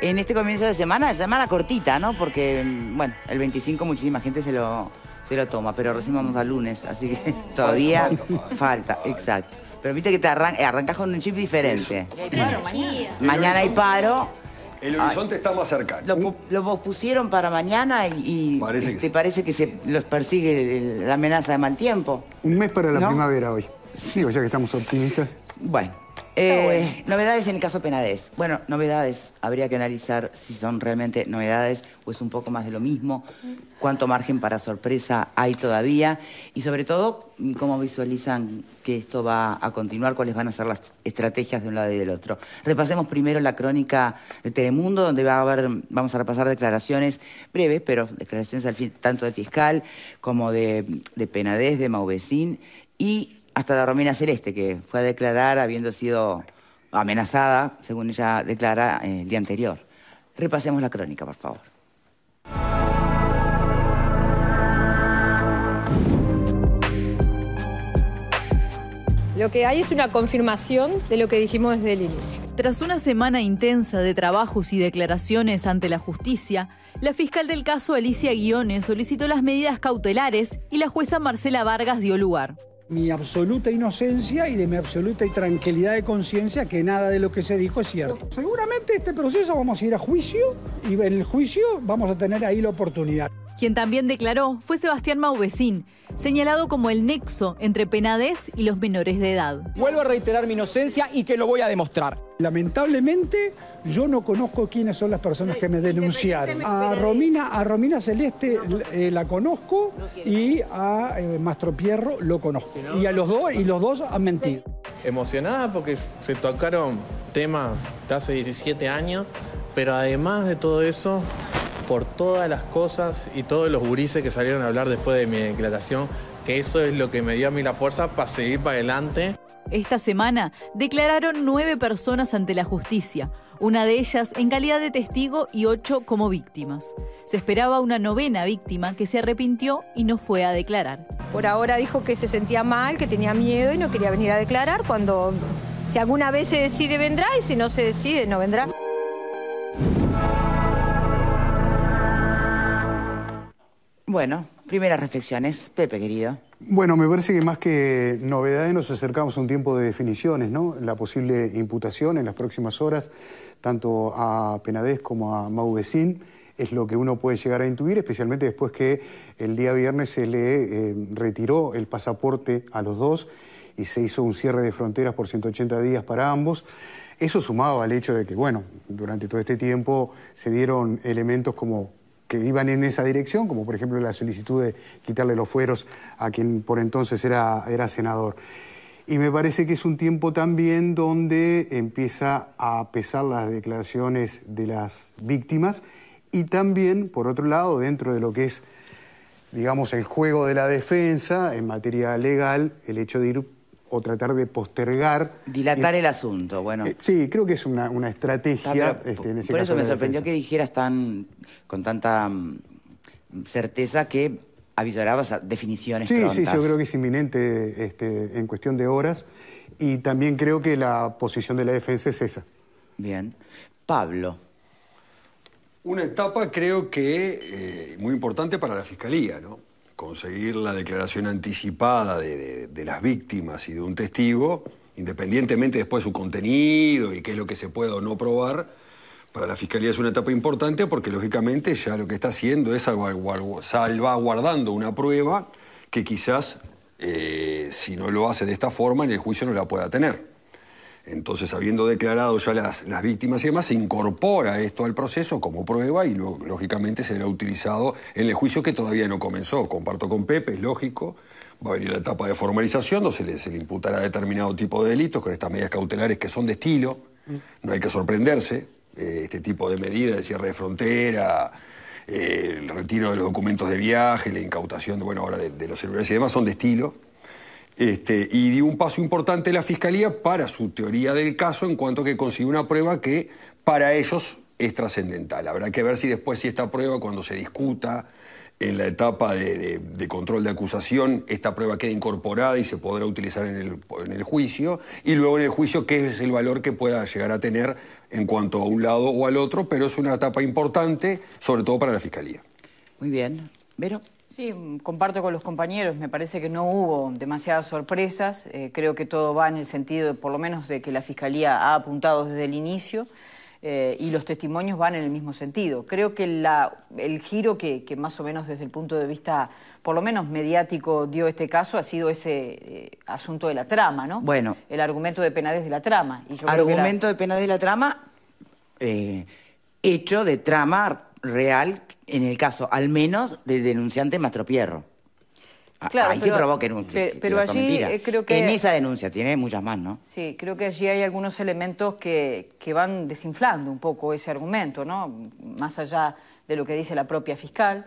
en este comienzo de semana, de semana cortita, ¿no? Porque, bueno, el 25 muchísima gente se lo, se lo toma, pero recién vamos al lunes, así que todavía falta, exacto. Pero viste que te eh, arrancas con un chip diferente. Hay mañana. hay paro. El horizonte está más cercano. Lo, pusieron para mañana y, te este, parece, que, se los persigue la amenaza de mal tiempo. Un mes para la primavera hoy. Sí, o sea que estamos optimistas. Bueno. Eh, novedades en el caso Penades. Bueno, novedades. Habría que analizar si son realmente novedades o es un poco más de lo mismo. Cuánto margen para sorpresa hay todavía. Y sobre todo, cómo visualizan que esto va a continuar, cuáles van a ser las estrategias de un lado y del otro. Repasemos primero la crónica de Telemundo, donde va a haber, vamos a repasar declaraciones breves, pero declaraciones al tanto de fiscal como de, de Penades, de Mauvecín y hasta la Romina Celeste, que fue a declarar habiendo sido amenazada, según ella declara, eh, el día anterior. Repasemos la crónica, por favor. Lo que hay es una confirmación de lo que dijimos desde el inicio. Tras una semana intensa de trabajos y declaraciones ante la justicia, la fiscal del caso Alicia Guiones solicitó las medidas cautelares y la jueza Marcela Vargas dio lugar mi absoluta inocencia y de mi absoluta tranquilidad de conciencia que nada de lo que se dijo es cierto. Seguramente este proceso vamos a ir a juicio y en el juicio vamos a tener ahí la oportunidad. Quien también declaró fue Sebastián Mauvecín, señalado como el nexo entre Penades y los menores de edad. Vuelvo a reiterar mi inocencia y que lo voy a demostrar. Lamentablemente, yo no conozco quiénes son las personas que me denunciaron. A Romina, a Romina Celeste eh, la conozco y a eh, Mastro Pierro lo conozco. Y a los dos, y los dos han mentido. Emocionada porque se tocaron temas de hace 17 años, pero además de todo eso, por todas las cosas y todos los gurises que salieron a hablar después de mi declaración, que eso es lo que me dio a mí la fuerza para seguir para adelante. Esta semana declararon nueve personas ante la justicia, una de ellas en calidad de testigo y ocho como víctimas. Se esperaba una novena víctima que se arrepintió y no fue a declarar. Por ahora dijo que se sentía mal, que tenía miedo y no quería venir a declarar cuando si alguna vez se decide vendrá y si no se decide no vendrá. Bueno, primeras reflexiones, Pepe querido. Bueno, me parece que más que novedades nos acercamos a un tiempo de definiciones, ¿no? La posible imputación en las próximas horas, tanto a Penadez como a Mauvecín, es lo que uno puede llegar a intuir, especialmente después que el día viernes se le eh, retiró el pasaporte a los dos y se hizo un cierre de fronteras por 180 días para ambos. Eso sumado al hecho de que, bueno, durante todo este tiempo se dieron elementos como que iban en esa dirección, como por ejemplo la solicitud de quitarle los fueros a quien por entonces era, era senador. Y me parece que es un tiempo también donde empieza a pesar las declaraciones de las víctimas y también, por otro lado, dentro de lo que es, digamos, el juego de la defensa en materia legal, el hecho de ir o tratar de postergar. Dilatar eh, el asunto, bueno. Eh, sí, creo que es una, una estrategia. Este, en ese por eso me sorprendió que dijeras tan con tanta mm, certeza que avisorabas a definiciones. Sí, prontas. sí, yo creo que es inminente este, en cuestión de horas y también creo que la posición de la defensa es esa. Bien. Pablo. Una etapa creo que eh, muy importante para la Fiscalía, ¿no? conseguir la declaración anticipada de, las víctimas y de un testigo, independientemente después de su contenido y qué es lo que se puede o no probar, para la Fiscalía es una etapa importante porque lógicamente ya lo que está haciendo es salvaguardando una prueba que quizás eh, si no lo hace de esta forma en el juicio no la pueda tener. Entonces, habiendo declarado ya las, víctimas y demás, se incorpora esto al proceso como prueba y luego, lógicamente será utilizado en el juicio que todavía no comenzó. Comparto con Pepe, es lógico. Va a venir la etapa de formalización, donde se le, imputará determinado tipo de delitos con estas medidas cautelares que son de estilo. No hay que sorprenderse. Eh, este tipo de medidas de cierre de frontera, eh, el retiro de los documentos de viaje, la incautación bueno, ahora de los celulares y demás son de estilo este, y dio un paso importante la Fiscalía para su teoría del caso en cuanto que consiguió una prueba que para ellos es trascendental. Habrá que ver si después, si esta prueba, cuando se discuta en la etapa de, control de acusación, esta prueba queda incorporada y se podrá utilizar en el, en el juicio, y luego en el juicio qué es el valor que pueda llegar a tener en cuanto a un lado o al otro, pero es una etapa importante, sobre todo para la Fiscalía. Muy bien. Vero. Sí, comparto con los compañeros, me parece que no hubo demasiadas sorpresas, eh, creo que todo va en el sentido, por lo menos, de que la Fiscalía ha apuntado desde el inicio. Eh, y los testimonios van en el mismo sentido. Creo que la, el giro que, más o menos desde el punto de vista, por lo menos mediático, dio este caso ha sido ese eh, asunto de la trama, ¿no? Bueno. El argumento de penades de la trama. argumento de penades de la trama, hecho de trama real en el caso, al menos, del denunciante Mastropierro. Claro, Ahí pero, pero, allí eh, creo que en esa denuncia tiene muchas más, ¿no? Sí, creo que allí hay algunos elementos que, que van desinflando un poco ese argumento, ¿no? Más allá de lo que dice la propia fiscal.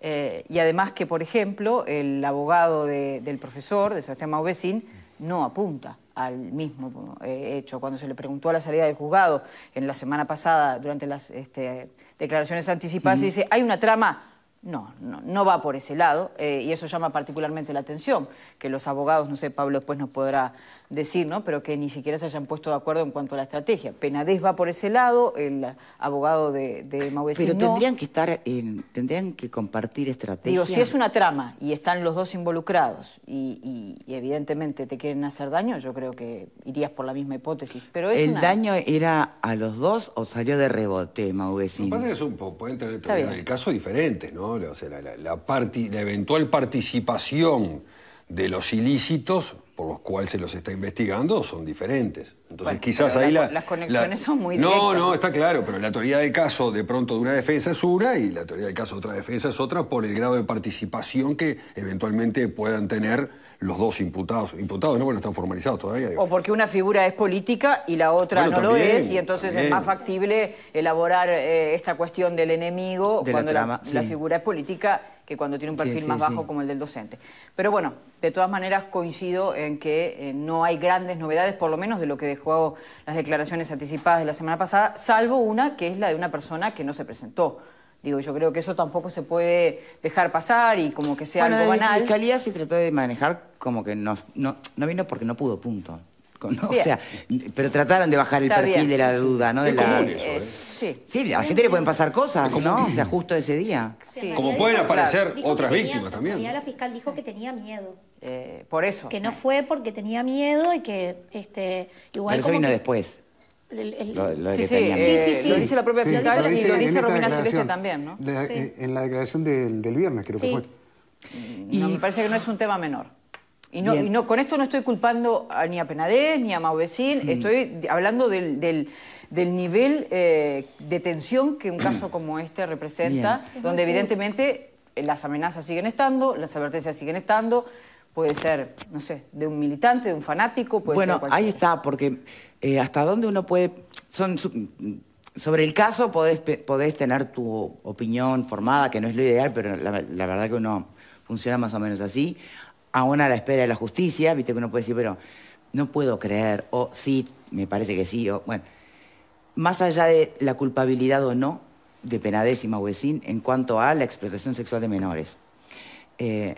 Eh, y además que, por ejemplo, el abogado del profesor, de Sebastián Maubecín, no apunta al mismo eh, hecho. Cuando se le preguntó a la salida del juzgado en la semana pasada, durante las este, declaraciones anticipadas, dice, hay una trama no, no, va por ese lado eh, y eso llama particularmente la atención, que los abogados, no sé, Pablo después nos podrá decir, ¿no? Pero que ni siquiera se hayan puesto de acuerdo en cuanto a la estrategia. Penadez va por ese lado, el abogado de, de Pero tendrían que estar, tendrían que compartir estrategias. Digo, si es una trama y están los dos involucrados y, evidentemente te quieren hacer daño, yo creo que irías por la misma hipótesis. Pero ¿El daño era a los dos o salió de rebote Mauvecín? Lo que pasa es que es un, pueden el caso diferente, ¿no? la eventual participación de los ilícitos los cuales se los está investigando son diferentes. Entonces quizás ahí las conexiones son muy directas. No, no, está claro, pero la teoría de caso de pronto de una defensa es una y la teoría de caso de otra defensa es otra por el grado de participación que eventualmente puedan tener los dos imputados. Imputados, no, bueno, están formalizados todavía. O porque una figura es política y la otra no lo es, y entonces es más factible elaborar eh, esta cuestión del enemigo cuando la figura es política que cuando tiene un perfil más bajo como el del docente. Pero bueno, de todas maneras coincido en que eh, no hay grandes novedades, por lo menos de lo que dejó las declaraciones anticipadas de la semana pasada, salvo una que es la de una persona que no se presentó. Digo, yo creo que eso tampoco se puede dejar pasar y como que sea algo banal. La fiscalía se trató de manejar como que no, no, vino porque no pudo, punto. o sea, pero trataron de bajar el perfil de la duda, ¿no? De, la... Sí. a la gente le pueden pasar cosas, ¿no? O sea, justo ese día. Como pueden aparecer otras víctimas también. La fiscal dijo que tenía miedo. Eh, por eso. Que no fue porque tenía miedo y que este igual Pero eso vino después. Sí, sí, Sí, sí, sí. lo dice la propia fiscal y lo dice Romina Celeste también, ¿no? En la declaración del, viernes, creo que fue. Y- me parece que no es un tema menor. Y no, con esto no estoy culpando a, ni a Penadez, ni a Mauvecín, mm. estoy hablando del, del, nivel eh, de tensión que un caso como este representa, donde evidentemente eh, las amenazas siguen estando, las advertencias siguen estando, puede ser, no sé, de un militante, de un fanático, puede bueno, ser Bueno, ahí está, porque eh, hasta dónde uno puede... Son, sobre el caso podés, podés tener tu opinión formada, que no es lo ideal, pero la verdad que uno funciona más o menos así aún a la espera de la justicia, viste que uno puede decir, pero no puedo creer, o sí, me parece que sí, o bueno. Más allá de la culpabilidad o no de Penadésima y Vecín en cuanto a la explotación sexual de menores. Eh,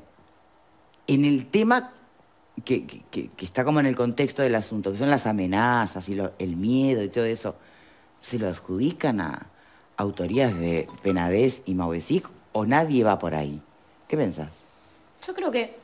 en el tema que, está como en el contexto del asunto, que son las amenazas y el miedo y todo eso, ¿se lo adjudican a autorías de Penadés y Mauvesic o nadie va por ahí? ¿Qué pensás? Yo creo que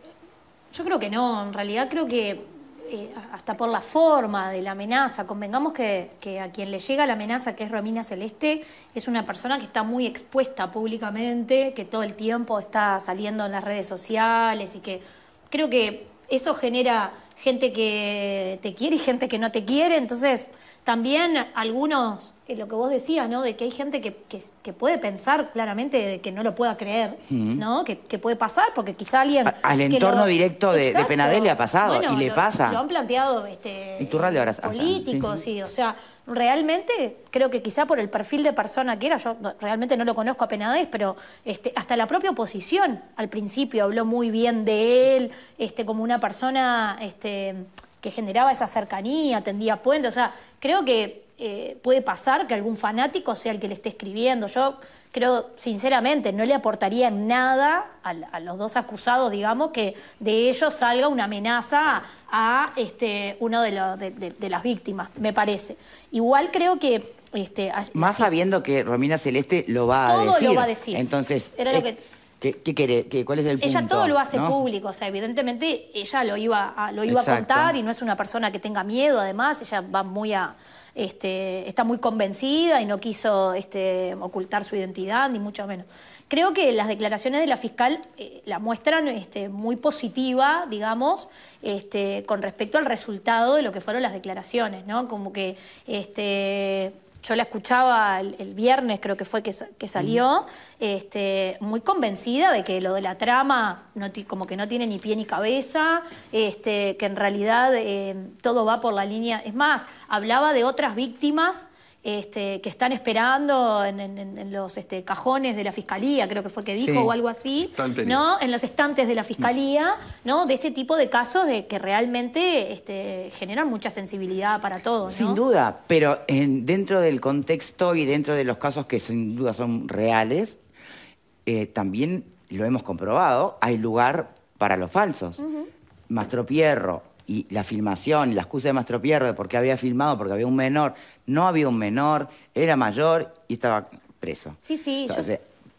yo creo que no, en realidad creo que eh, hasta por la forma de la amenaza, convengamos que, a quien le llega la amenaza, que es Romina Celeste, es una persona que está muy expuesta públicamente, que todo el tiempo está saliendo en las redes sociales y que creo que eso genera gente que te quiere y gente que no te quiere. Entonces, también algunos, eh, lo que vos decías, ¿no? De que hay gente que, que, puede pensar claramente que no lo pueda creer, ¿no? Que, puede pasar, porque quizá alguien. al entorno directo de, de, Penadel le ha pasado y le pasa. Lo han planteado este, ah, políticos, y, o sea, realmente creo que quizá por el perfil de persona que era, yo realmente no lo conozco a pero este, hasta la propia oposición al principio habló muy bien de él, este, como una persona este, que generaba esa cercanía, tendía puentes. O sea, creo que eh, puede pasar que algún fanático sea el que le esté escribiendo. Yo creo, sinceramente, no le aportaría nada a, los dos acusados, digamos, que de ellos salga una amenaza a este, uno de, los de, las víctimas, me parece. Igual creo que... Este, Más sabiendo que Romina Celeste lo va a decir. Todo lo va a decir. Entonces... ¿Qué, quiere? ¿Cuál es el punto? Ella todo lo hace público, o sea, evidentemente ella lo iba a, lo iba a contar y no es una persona que tenga miedo, además, ella va muy a... Este, está muy convencida y no quiso este, ocultar su identidad, ni mucho menos. Creo que las declaraciones de la fiscal eh, la muestran este, muy positiva, digamos, con respecto al resultado de lo que fueron las declaraciones, ¿no? Como que yo la escuchaba el, viernes, creo que fue que, salió, este, muy convencida de que lo de la trama como que no tiene ni pie ni cabeza, este, que en realidad eh, todo va por la línea. Es más, hablaba de otras víctimas este, que están esperando en, los este, cajones de la fiscalía, creo que fue que dijo o algo así, ¿no? En los estantes de la fiscalía, ¿no? De este tipo de casos de que realmente este, generan mucha sensibilidad para todos. Sin duda, pero dentro del contexto y dentro de los casos que sin duda son reales, eh, también lo hemos comprobado, hay lugar para los falsos y la filmación, la excusa de Mastro Pierro de por qué había filmado, porque había un menor, no había un menor, era mayor y estaba preso. Sí, sí. Entonces,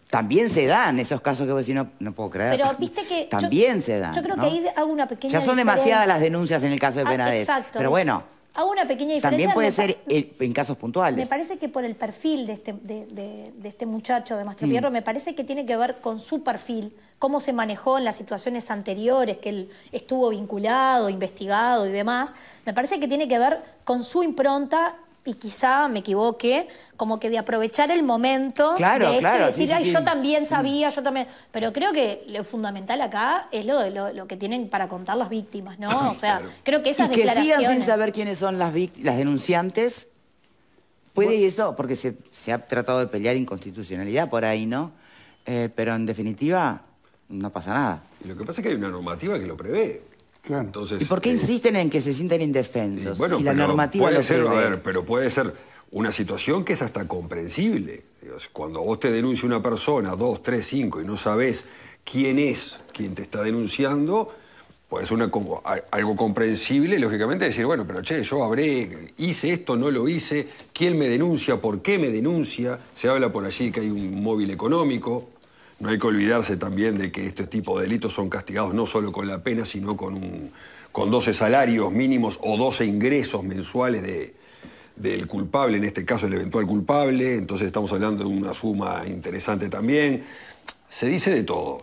También se dan esos casos que vos no, no puedo creer. Pero viste que. También se dan. Yo creo que ahí hago una pequeña. Ya son demasiadas las denuncias en el caso de ah, Penades. exacto. Pero bueno. Hago una pequeña diferencia. También puede ser eh, en casos puntuales. Me parece que por el perfil de este, de, este muchacho de Mastro mm. Pierro, me parece que tiene que ver con su perfil cómo se manejó en las situaciones anteriores que él estuvo vinculado, investigado y demás, me parece que tiene que ver con su impronta y quizá me equivoque, como que de aprovechar el momento claro, este claro, decir, ay, yo también sabía, yo también. Pero creo que lo fundamental acá es lo, lo que tienen para contar las víctimas, ¿no? o sea, creo que esas y que sigan sin saber quiénes son las denunciantes. Puede y eso, porque se, ha tratado de pelear inconstitucionalidad por ahí, ¿no? Eh, pero en definitiva, no pasa nada. Y lo que pasa es que hay una normativa que lo prevé. Claro. Entonces, ¿Y por qué eh, insisten en que se sienten indefensos? Bueno, la normativa puede ser, A ver, pero puede ser una situación que es hasta comprensible. Cuando vos te denuncia una persona, dos, tres, cinco, y no sabés quién es quien te está denunciando, pues una, algo comprensible, lógicamente, decir, bueno, pero che, yo habré, hice esto, no lo hice, quién me denuncia, por qué me denuncia, se habla por allí que hay un móvil económico, no hay que olvidarse también de que este tipo de delitos son castigados no solo con la pena, sino con, un, con 12 salarios mínimos o 12 ingresos mensuales de, del culpable, en este caso el eventual culpable. Entonces estamos hablando de una suma interesante también. Se dice de todo.